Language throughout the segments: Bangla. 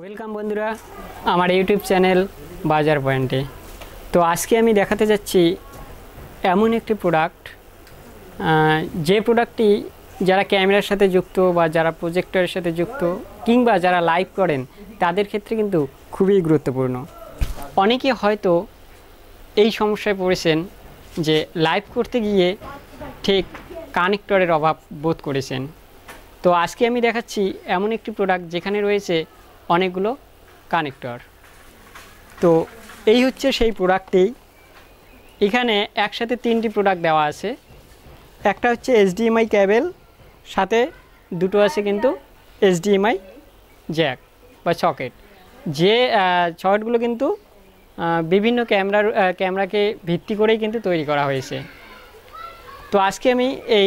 ওয়েলকাম বন্ধুরা আমার ইউটিউব চ্যানেল বাজার পয়েন্টে তো আজকে আমি দেখাতে যাচ্ছি এমন একটি প্রোডাক্ট যে প্রোডাক্টটি যারা ক্যামেরার সাথে যুক্ত বা যারা প্রজেক্টরের সাথে যুক্ত কিংবা যারা লাইভ করেন তাদের ক্ষেত্রে কিন্তু খুবই গুরুত্বপূর্ণ অনেকে হয়তো এই সমস্যায় পড়েছেন যে লাইভ করতে গিয়ে ঠিক কানেক্টরের অভাব বোধ করেছেন তো আজকে আমি দেখাচ্ছি এমন একটি প্রোডাক্ট যেখানে রয়েছে অনেকগুলো কানেক্টর তো এই হচ্ছে সেই প্রোডাক্টটি এখানে একসাথে তিনটি প্রোডাক্ট দেওয়া আছে একটা হচ্ছে এইচডিএমআই ক্যাবেল সাথে দুটো আছে কিন্তু এইচডিএমআই জ্যাক বা সকেট যে সকেটগুলো কিন্তু বিভিন্ন ক্যামেরার ক্যামেরাকে ভিত্তি করেই কিন্তু তৈরি করা হয়েছে তো আজকে আমি এই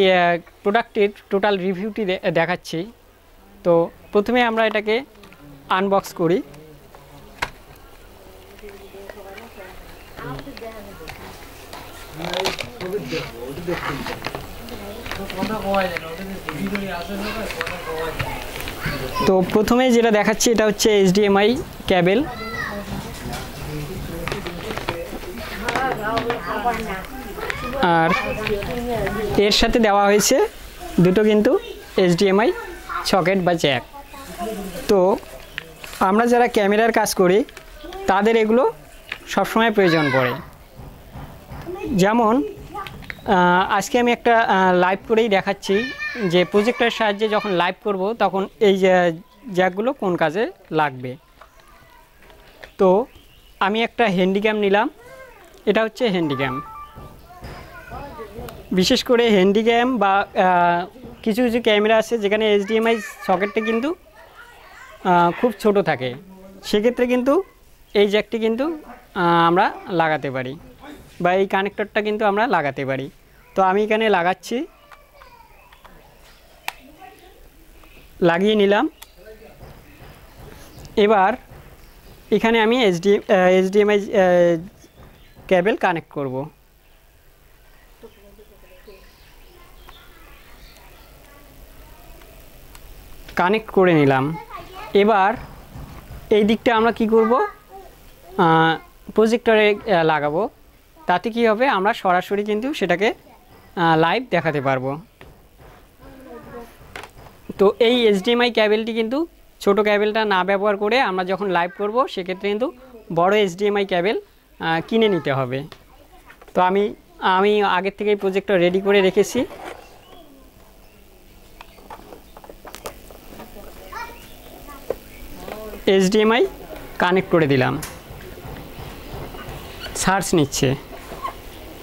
প্রোডাক্টটির টোটাল রিভিউটি দেখাচ্ছি তো প্রথমে আমরা এটাকে আনবক্স করি তো প্রথমে যেটা দেখাচ্ছি এটা হচ্ছে এইচ এইচডিএমআই ক্যাবেল আর এর সাথে দেওয়া হয়েছে দুটো কিন্তু এইচ এইচডিএমআই সকেট বা চ্যাক তো আমরা যারা ক্যামেরার কাজ করি তাদের এগুলো সবসময় প্রয়োজন পড়ে যেমন আজকে আমি একটা লাইভ করেই দেখাচ্ছি যে প্রজেক্টের সাহায্যে যখন লাইভ করব তখন এই জ্যাকগুলো কোন কাজে লাগবে তো আমি একটা হ্যান্ডিক্যাম নিলাম এটা হচ্ছে হ্যান্ডিক্যাম বিশেষ করে হ্যান্ডিক্যাম বা কিছু কিছু ক্যামেরা আছে যেখানে এইচডিএমআই সকেটটা কিন্তু খুব ছোট থাকে সেক্ষেত্রে কিন্তু এই জ্যাকটি কিন্তু আমরা লাগাতে পারি বা এই কানেক্টরটা কিন্তু আমরা লাগাতে পারি তো আমি এখানে লাগাচ্ছি লাগিয়ে নিলাম এবার এখানে আমি এইচডি এইচডিএমআই ক্যাবেল কানেক্ট করব কানেক্ট করে নিলাম এবার এই দিকটা আমরা কি করব প্রজেক্টরে লাগাবো তাতে কি হবে আমরা সরাসরি কিন্তু সেটাকে লাইভ দেখাতে পারবো তো এই এইচডিএমআই ক্যাবেলটি কিন্তু ছোট ক্যাবেলটা না ব্যবহার করে আমরা যখন লাইভ করব সেক্ষেত্রে কিন্তু বড় এইচডিএমআই ক্যাবেল কিনে নিতে হবে তো আমি আমি আগের থেকেই প্রজেক্টটা রেডি করে রেখেছি এইচডিএমআই কানেক্ট করে দিলাম সার্চ নিচ্ছে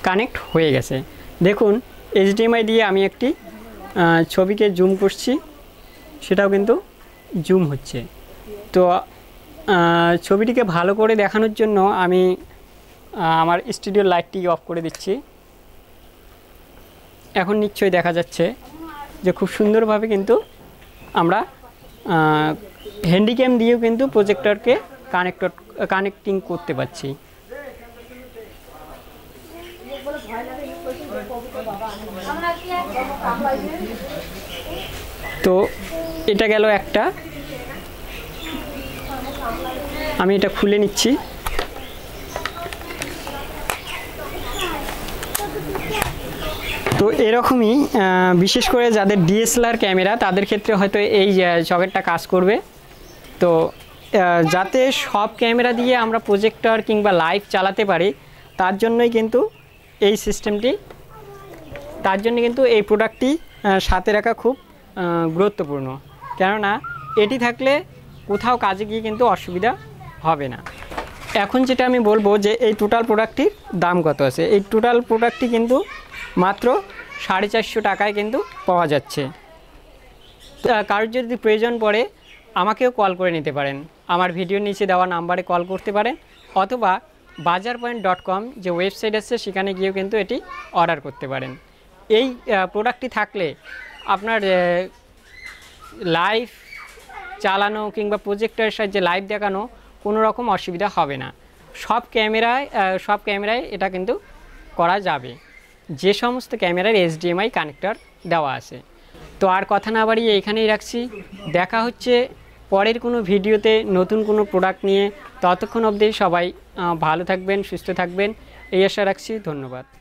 কানেক্ট হয়ে গেছে দেখুন এইচডিএমআই দিয়ে আমি একটি ছবিকে জুম করছি সেটাও কিন্তু জুম হচ্ছে তো ছবিটিকে ভালো করে দেখানোর জন্য আমি আমার স্টুডিও লাইটটি অফ করে দিচ্ছি এখন নিশ্চয়ই দেখা যাচ্ছে যে খুব সুন্দরভাবে কিন্তু আমরা হ্যান্ডিক্যাম দিয়েও কিন্তু প্রজেক্টরকে কানেক্ট কানেক্টিং করতে পারছি তো এটা গেল একটা আমি এটা খুলে নিচ্ছি তো এরকমই বিশেষ করে যাদের ডিএসএলআর ক্যামেরা তাদের ক্ষেত্রে হয়তো এই সকেটটা কাজ করবে তো যাতে সব ক্যামেরা দিয়ে আমরা প্রজেক্টর কিংবা লাইভ চালাতে পারি তার জন্যই কিন্তু এই সিস্টেমটি তার জন্য কিন্তু এই প্রোডাক্টটি সাথে রাখা খুব গুরুত্বপূর্ণ কেননা এটি থাকলে কোথাও কাজে গিয়ে কিন্তু অসুবিধা হবে না এখন যেটা আমি বলবো যে এই টোটাল প্রোডাক্টটির দাম কত আছে এই টোটাল প্রোডাক্টটি কিন্তু মাত্র সাড়ে চারশো টাকায় কিন্তু পাওয়া যাচ্ছে কারোর যদি প্রয়োজন পড়ে আমাকেও কল করে নিতে পারেন আমার ভিডিও নিচে দেওয়া নাম্বারে কল করতে পারেন অথবা বাজার পয়েন্ট ডট কম যে ওয়েবসাইট আছে সেখানে গিয়েও কিন্তু এটি অর্ডার করতে পারেন এই প্রোডাক্টটি থাকলে আপনার লাইভ চালানো কিংবা প্রজেক্টরের সাহায্যে লাইভ দেখানো কোনো রকম অসুবিধা হবে না সব ক্যামেরায় সব ক্যামেরায় এটা কিন্তু করা যাবে যে সমস্ত ক্যামেরার এইচডিএমআই কানেক্টর দেওয়া আছে তো আর কথা না বাড়িয়ে এখানেই রাখছি দেখা হচ্ছে পরের কোনো ভিডিওতে নতুন কোনো প্রোডাক্ট নিয়ে ততক্ষণ অবধি সবাই ভালো থাকবেন সুস্থ থাকবেন এই আশা রাখছি ধন্যবাদ